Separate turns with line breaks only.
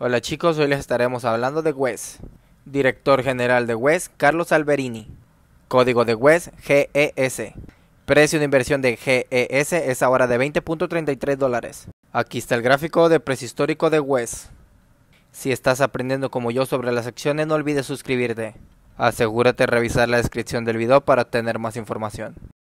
Hola chicos, hoy les estaremos hablando de WES. Director General de WES, Carlos Alberini. Código de WES, GES. Precio de inversión de GES es ahora de 20.33 dólares. Aquí está el gráfico de precio histórico de WES. Si estás aprendiendo como yo sobre las acciones, no olvides suscribirte. Asegúrate de revisar la descripción del video para obtener más información.